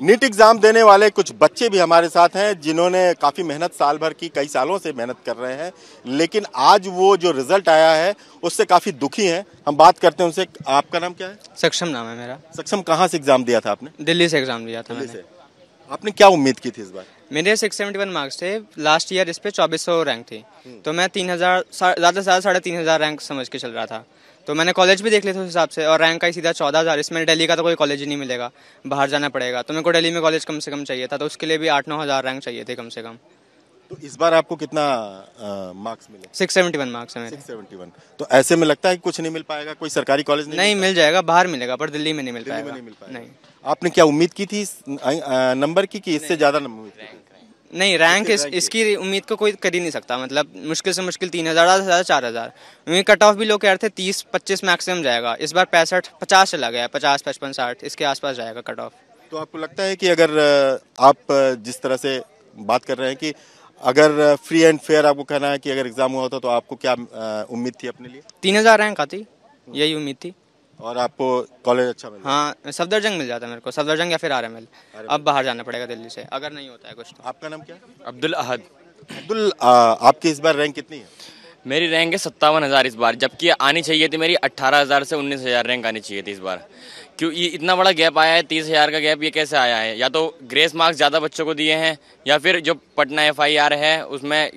NEET exam देने वाले कुछ बच्चे भी हमारे साथ हैं जिन्होंने काफ़ी मेहनत साल भर की कई सालों से मेहनत कर रहे हैं लेकिन आज वो जो रिज़ल्ट आया है उससे काफ़ी दुखी हैं हम बात करते हैं उनसे आपका नाम क्या है सक्षम नाम है मेरा सक्षम कहाँ से एग्ज़ाम दिया था आपने दिल्ली से एग्ज़ाम दिया था दिल्ली से आपने क्या उम्मीद की थी इस बार मेरे सिक्स सेवेंटी वन मार्क्स थे लास्ट ईयर इस पे चौबीस सौ रैंक थी तो मैं तीन हज़ार ज़्यादा से ज़्यादा साढ़े तीन हज़ार रैंक समझ के चल रहा था तो मैंने कॉलेज भी देख लिया था उस हिसाब से और रैंक ही सीधा चौदह हज़ार इसमें डेली का तो कोई कॉलेज ही नहीं मिलेगा बाहर जाना पड़ेगा तो मेरे को डेली में कॉलेज कम से कम चाहिए था तो उसके लिए भी आठ नौ हज़ार रैंक चाहिए थे कम से कम तो इस बार आपको कितना मार्क्स मिले six seventy one marks seventy one तो ऐसे में लगता है कुछ नहीं मिल पाएगा कोई सरकारी कॉलेज नहीं, नहीं मिल जाएगा बाहर मिलेगा पर दिल्ली में नहीं मिल पाएगा नहीं आपने क्या उम्मीद की थी नंबर की कि इससे ज़्यादा नंबर नहीं रैंक इस, इसकी उम्मीद को कोई कर ही नहीं सकता मतलब मुश्किल से मुश्किल तीन हज़ार ज़्यादा से ज़्यादा चार हज़ार क्योंकि कट ऑफ भी लोग कह रहे थे तीस पच्चीस मैक्सिमम जाएगा इस बार पैंसठ पचास चला गया पचास पचपन साठ इसके आसपास जाएगा कट ऑफ तो आपको लगता है कि अगर आप जिस तरह से बात कर रहे हैं कि अगर फ्री एंड फेयर आपको कहना है कि अगर एग्ज़ाम हुआ होता तो आपको क्या उम्मीद थी अपने लिए तीन हज़ार रैंक आती यही उम्मीद थी और आपको कॉलेज अच्छा मिला हाँ सफदरजंग मिल जाता है मेरे को सफदरजंग या फिर आर एम अब बाहर जाना पड़ेगा दिल्ली से अगर नहीं होता है कुछ तो। आपका नाम क्या अब्दुल अहद अब्दुल आपकी इस बार रैंक कितनी है मेरी रैंक है सत्तावन हज़ार इस बार जबकि आनी चाहिए थी मेरी अट्ठारह हज़ार से उन्नीस हज़ार रैंक आनी चाहिए थी इस बार क्यों ये इतना बड़ा गैप आया है तीस हज़ार का गैप ये कैसे आया है या तो ग्रेस मार्क्स ज़्यादा बच्चों को दिए हैं या फिर जो पटना एफ है उसमें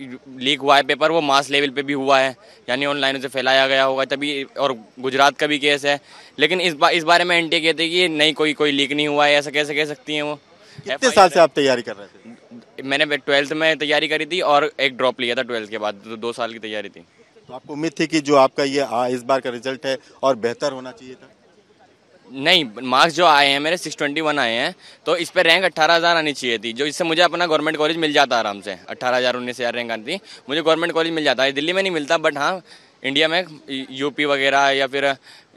लीक हुआ है पेपर वो मास लेवल पर भी हुआ है यानी ऑनलाइन उसे फैलाया गया होगा तभी और गुजरात का भी केस है लेकिन इस बार इस बारे में एन टी कहते कि नहीं कोई कोई लीक नहीं हुआ है ऐसा कैसे कह सकती हैं वो कितने साल से आप तैयारी कर रहे थे मैंने ट्वेल्थ में तैयारी करी थी और एक ड्रॉप लिया था ट्वेल्थ के बाद तो दो साल की तैयारी थी तो आपको उम्मीद थी कि जो आपका ये आ, इस बार का रिजल्ट है और बेहतर होना चाहिए था नहीं मार्क्स जो आए हैं मेरे सिक्स ट्वेंटी वन आए हैं तो इस पर रैंक अट्ठारह हज़ार आनी चाहिए थी जो इससे मुझे अपना गवर्नमेंट कॉलेज मिल जाता आराम से अट्ठारह हज़ार उन्नीस हज़ार रैंक आती मुझे गवर्नमेंट कॉलेज मिल जाता है दिल्ली में नहीं मिलता बट हाँ इंडिया में यूपी वगैरह या फिर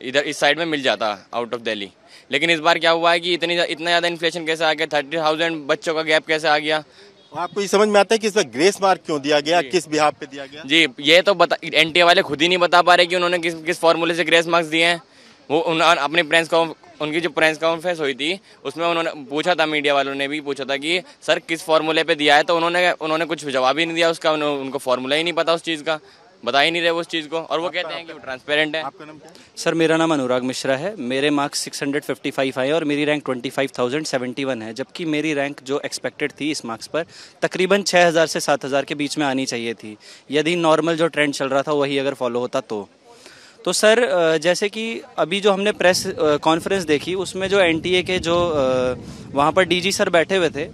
इधर इस साइड में मिल जाता आउट ऑफ दिल्ली लेकिन इस बार क्या हुआ है कि इतनी इतना ज़्यादा इन्फ्लेशन कैसे आ गया थर्टी थाउजेंड बच्चों का गैप कैसे आ गया तो आपको ये समझ में आता है कि इस पर ग्रेस मार्क क्यों दिया गया किस बिहा पे दिया गया जी ये तो बता एन वाले खुद ही नहीं बता पा रहे कि उन्होंने किस किस फॉर्मूले से ग्रेस मार्क्स दिए हैं वो उन, अपने प्रेस उनकी जो प्रेस कॉन्फ्रेंस हुई थी उसमें उन्होंने पूछा था मीडिया वालों ने भी पूछा था कि सर किस फॉर्मूले पे दिया है तो उन्होंने उन्होंने कुछ जवाब ही नहीं दिया उसका उनको फॉर्मूला ही नहीं पता उस चीज़ का बता ही नहीं रहे उस चीज़ को और वो कहते हैं कि वो ट्रांसपेरेंट है आपका नाम क्या सर मेरा नाम अनुराग मिश्रा है मेरे मार्क्स 655 आए और मेरी रैंक 25,071 है जबकि मेरी रैंक जो एक्सपेक्टेड थी इस मार्क्स पर तकरीबन 6,000 से 7,000 के बीच में आनी चाहिए थी यदि नॉर्मल जो ट्रेंड चल रहा था वही अगर फॉलो होता तो तो सर जैसे कि अभी जो हमने प्रेस कॉन्फ्रेंस देखी उसमें जो एन के जो वहाँ पर डी सर बैठे हुए थे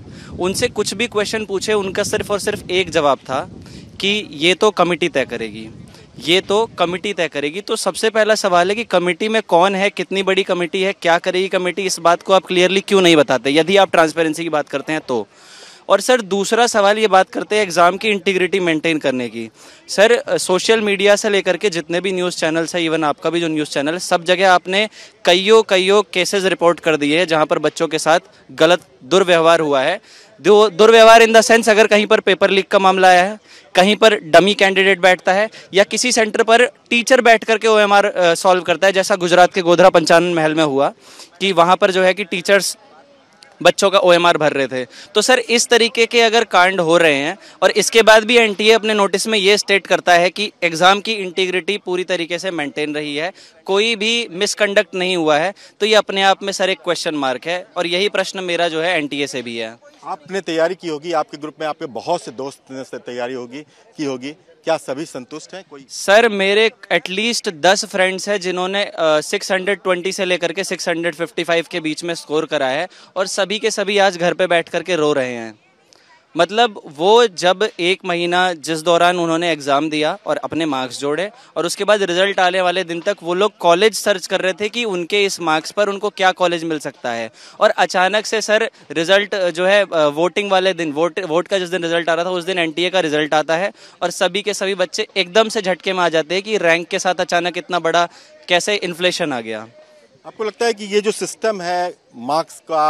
उनसे कुछ भी क्वेश्चन पूछे उनका सिर्फ और सिर्फ एक जवाब था कि ये तो कमेटी तय करेगी ये तो कमेटी तय करेगी तो सबसे पहला सवाल है कि कमेटी में कौन है कितनी बड़ी कमेटी है क्या करेगी कमेटी इस बात को आप क्लियरली क्यों नहीं बताते यदि आप ट्रांसपेरेंसी की बात करते हैं तो और सर दूसरा सवाल ये बात करते हैं एग्ज़ाम की इंटीग्रिटी मेंटेन करने की सर सोशल मीडिया से लेकर के जितने भी न्यूज़ चैनल्स हैं इवन आपका भी जो न्यूज़ चैनल है सब जगह आपने कईयों कईयों केसेस रिपोर्ट कर दिए हैं जहाँ पर बच्चों के साथ गलत दुर्व्यवहार हुआ है दुर्व्यवहार इन द सेंस अगर कहीं पर पेपर लीक का मामला आया है कहीं पर डमी कैंडिडेट बैठता है या किसी सेंटर पर टीचर बैठ करके ओ एम सॉल्व करता है जैसा गुजरात के गोधरा पंचानन महल में हुआ कि वहाँ पर जो है कि टीचर्स बच्चों का ओ भर रहे थे तो सर इस तरीके के अगर कांड हो रहे हैं और इसके बाद भी एन अपने नोटिस में ये स्टेट करता है कि एग्ज़ाम की इंटीग्रिटी पूरी तरीके से मेंटेन रही है कोई भी मिसकंडक्ट नहीं हुआ है तो ये अपने आप में सर एक क्वेश्चन मार्क है और यही प्रश्न मेरा जो है एन से भी है आपने तैयारी की होगी आपके ग्रुप में आपके बहुत से दोस्त ने तैयारी होगी की होगी क्या सभी संतुष्ट हैं कोई सर मेरे एटलीस्ट दस फ्रेंड्स हैं जिन्होंने सिक्स हंड्रेड ट्वेंटी से लेकर के सिक्स हंड्रेड फिफ्टी फाइव के बीच में स्कोर करा है और सभी के सभी आज घर पे बैठ करके रो रहे हैं मतलब वो जब एक महीना जिस दौरान उन्होंने एग्ज़ाम दिया और अपने मार्क्स जोड़े और उसके बाद रिजल्ट आने वाले दिन तक वो लोग कॉलेज सर्च कर रहे थे कि उनके इस मार्क्स पर उनको क्या कॉलेज मिल सकता है और अचानक से सर रिजल्ट जो है वोटिंग वाले दिन वोट वोट का जिस दिन रिजल्ट आ रहा था उस दिन एन का रिजल्ट आता है और सभी के सभी बच्चे एकदम से झटके में आ जाते हैं कि रैंक के साथ अचानक इतना बड़ा कैसे इन्फ्लेशन आ गया आपको लगता है कि ये जो सिस्टम है मार्क्स का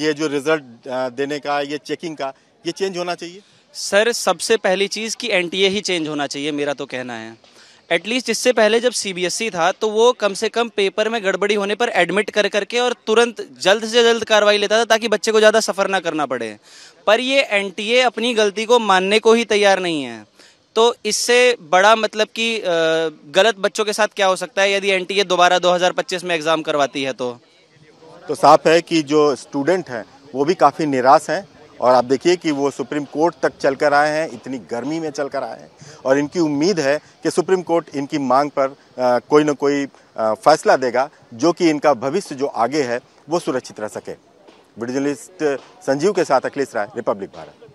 ये जो रिजल्ट देने का ये चेकिंग का ये चेंज होना चाहिए सर सबसे पहली चीज़ कि एन ही चेंज होना चाहिए मेरा तो कहना है एटलीस्ट इससे पहले जब सी e था तो वो कम से कम पेपर में गड़बड़ी होने पर एडमिट कर करके और तुरंत जल्द से जल्द कार्रवाई लेता था ताकि बच्चे को ज़्यादा सफ़र ना करना पड़े पर ये एन अपनी गलती को मानने को ही तैयार नहीं है तो इससे बड़ा मतलब कि गलत बच्चों के साथ क्या हो सकता है यदि एन दोबारा दो में एग्ज़ाम करवाती है तो तो साफ है कि जो स्टूडेंट हैं वो भी काफ़ी निराश हैं और आप देखिए कि वो सुप्रीम कोर्ट तक चल कर आए हैं इतनी गर्मी में चल कर आए हैं और इनकी उम्मीद है कि सुप्रीम कोर्ट इनकी मांग पर आ, कोई ना कोई आ, फैसला देगा जो कि इनका भविष्य जो आगे है वो सुरक्षित रह सके वीडियो जर्नलिस्ट संजीव के साथ अखिलेश राय रिपब्लिक भारत